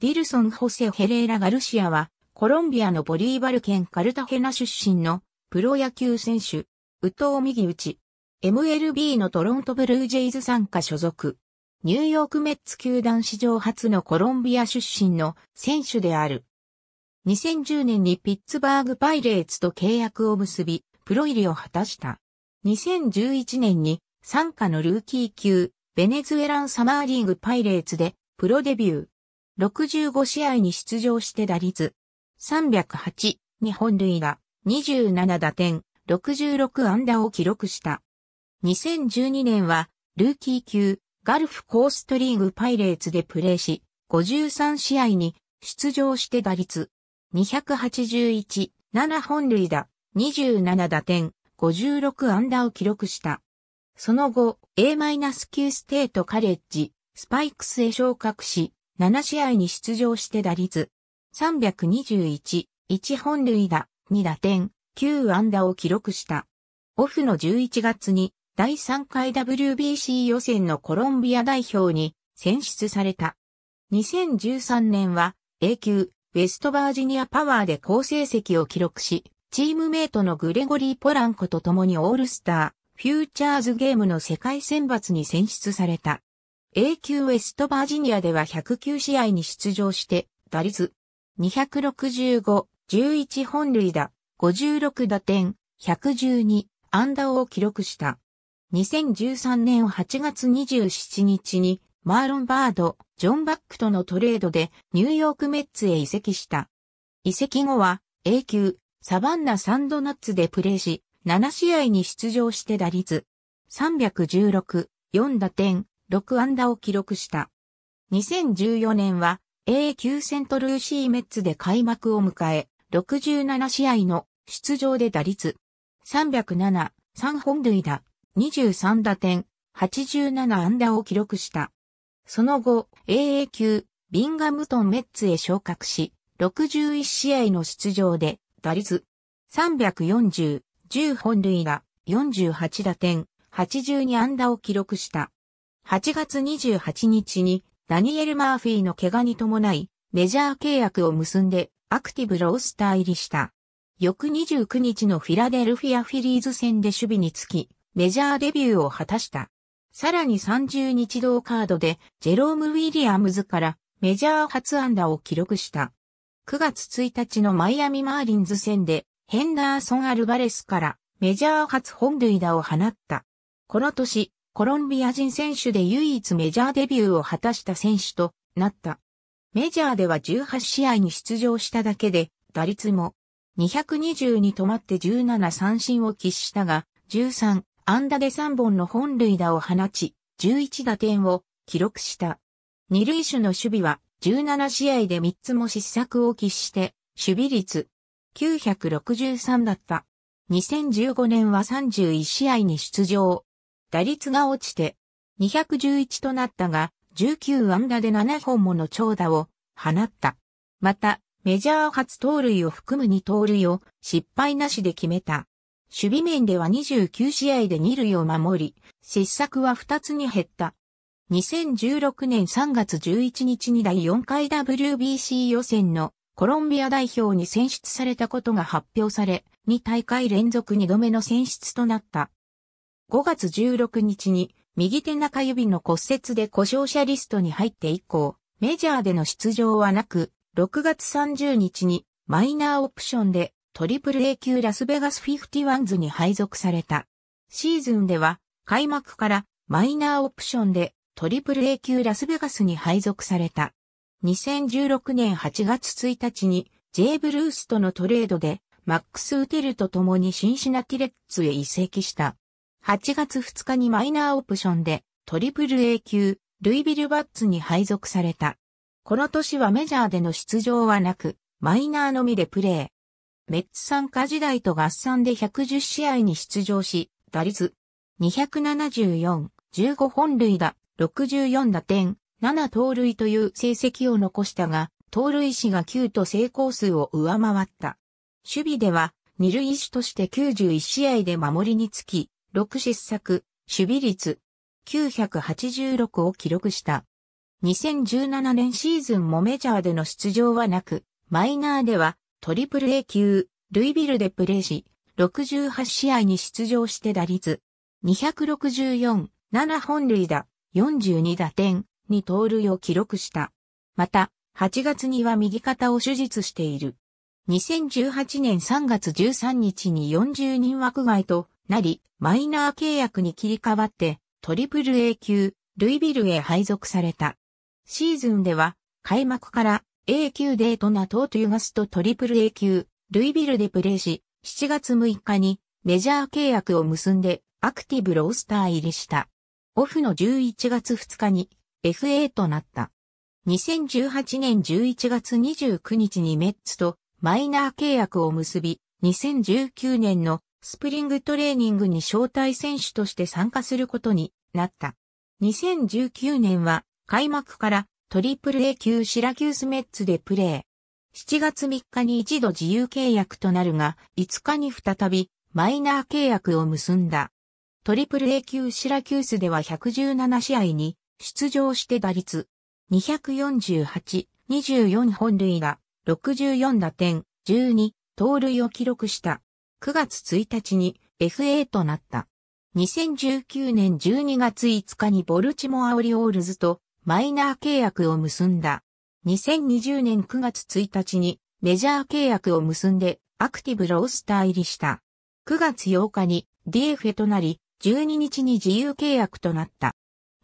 ディルソン・ホセ・ヘレーラ・ガルシアは、コロンビアのボリーバル県カルタヘナ出身のプロ野球選手、ウトウ・ミギウチ。MLB のトロントブルージェイズ参加所属。ニューヨークメッツ球団史上初のコロンビア出身の選手である。2010年にピッツバーグパイレーツと契約を結び、プロ入りを果たした。2011年に参加のルーキー級、ベネズエランサマーリーグパイレーツでプロデビュー。65試合に出場して打率308に本塁打27打点66安打を記録した。2012年はルーキー級ガルフコーストリーグパイレーツでプレーし53試合に出場して打率281、7本塁打、27打点、56安打を記録した。その後、A-9 ステートカレッジ、スパイクスへ昇格し、7試合に出場して打率321、1本塁打、2打点、9安打を記録した。オフの11月に第3回 WBC 予選のコロンビア代表に選出された。2013年は A 級ウェストバージニアパワーで好成績を記録し、チームメイトのグレゴリー・ポランコと共にオールスター、フューチャーズゲームの世界選抜に選出された。A 級ウェストバージニアでは109試合に出場して、打率265、11本塁打、56打点、112安打を記録した。2013年8月27日にマーロン・バード、ジョン・バックとのトレードでニューヨークメッツへ移籍した。移籍後は A 級サバンナ・サンドナッツでプレーし、7試合に出場して打率316、4打点、6安打を記録した。2014年は A 級セントルーシーメッツで開幕を迎え、67試合の出場で打率307、3本塁打、23打点、87安打を記録した。その後、AA 級、ビンガムトンメッツへ昇格し、61試合の出場で、打率340、10本塁打、48打点、82安打を記録した。8月28日にダニエル・マーフィーの怪我に伴い、メジャー契約を結んでアクティブロースター入りした。翌29日のフィラデルフィアフィリーズ戦で守備につき、メジャーデビューを果たした。さらに30日同カードでジェローム・ウィリアムズからメジャー初安打を記録した。9月1日のマイアミマーリンズ戦でヘンダーソン・アルバレスからメジャー初本塁打を放った。この年、コロンビア人選手で唯一メジャーデビューを果たした選手となった。メジャーでは18試合に出場しただけで、打率も220に止まって17三振を喫したが、13安打で3本の本塁打を放ち、11打点を記録した。二塁手の守備は17試合で3つも失策を喫して、守備率963だった。2015年は31試合に出場、打率が落ちて211となったが、19安打で7本もの長打を放った。また、メジャー初盗塁を含む2盗塁を失敗なしで決めた。守備面では29試合で2塁を守り、失策は2つに減った。2016年3月11日に第4回 WBC 予選のコロンビア代表に選出されたことが発表され、2大会連続2度目の選出となった。5月16日に右手中指の骨折で故障者リストに入って以降、メジャーでの出場はなく、6月30日にマイナーオプションでトリプル A 級ラスベガス51ズに配属された。シーズンでは開幕からマイナーオプションでトリプル A 級ラスベガスに配属された。2016年8月1日に J ブルースとのトレードでマックス・ウテルと共にシンシナティレッツへ移籍した。8月2日にマイナーオプションでトリプル A 級ルイビルバッツに配属された。この年はメジャーでの出場はなく、マイナーのみでプレー。メッツ参加時代と合算で110試合に出場し、打率274、15本塁打、64打点、7盗塁という成績を残したが、盗塁死が9と成功数を上回った。守備では、二塁手として91試合で守りにつき、6失策、守備率、986を記録した。2017年シーズンもメジャーでの出場はなく、マイナーではトリプル A 級、ルイビルでプレーし、68試合に出場して打率、264、7本塁打、42打点、2盗塁を記録した。また、8月には右肩を手術している。2018年3月13日に40人枠外となり、マイナー契約に切り替わって、トリプル A 級、ルイビルへ配属された。シーズンでは、開幕から A 級デートナトートユガスとトリプル A 級、ルイビルでプレーし、7月6日にメジャー契約を結んでアクティブロースター入りした。オフの11月2日に FA となった。2018年11月29日にメッツとマイナー契約を結び、2019年のスプリングトレーニングに招待選手として参加することになった。2019年は開幕からトリプル A 級シラキュースメッツでプレー。7月3日に一度自由契約となるが、5日に再びマイナー契約を結んだ。トリプル A 級シラキュースでは117試合に出場して打率248、24本塁打、64打点、12盗塁を記録した。9月1日に FA となった。2019年12月5日にボルチモアオリオールズとマイナー契約を結んだ。2020年9月1日にメジャー契約を結んでアクティブロースター入りした。9月8日に DFA となり、12日に自由契約となった。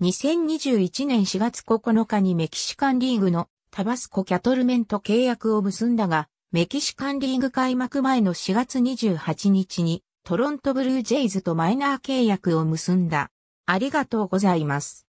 2021年4月9日にメキシカンリーグのタバスコキャトルメント契約を結んだが、メキシカンリーグ開幕前の4月28日にトロントブルージェイズとマイナー契約を結んだ。ありがとうございます。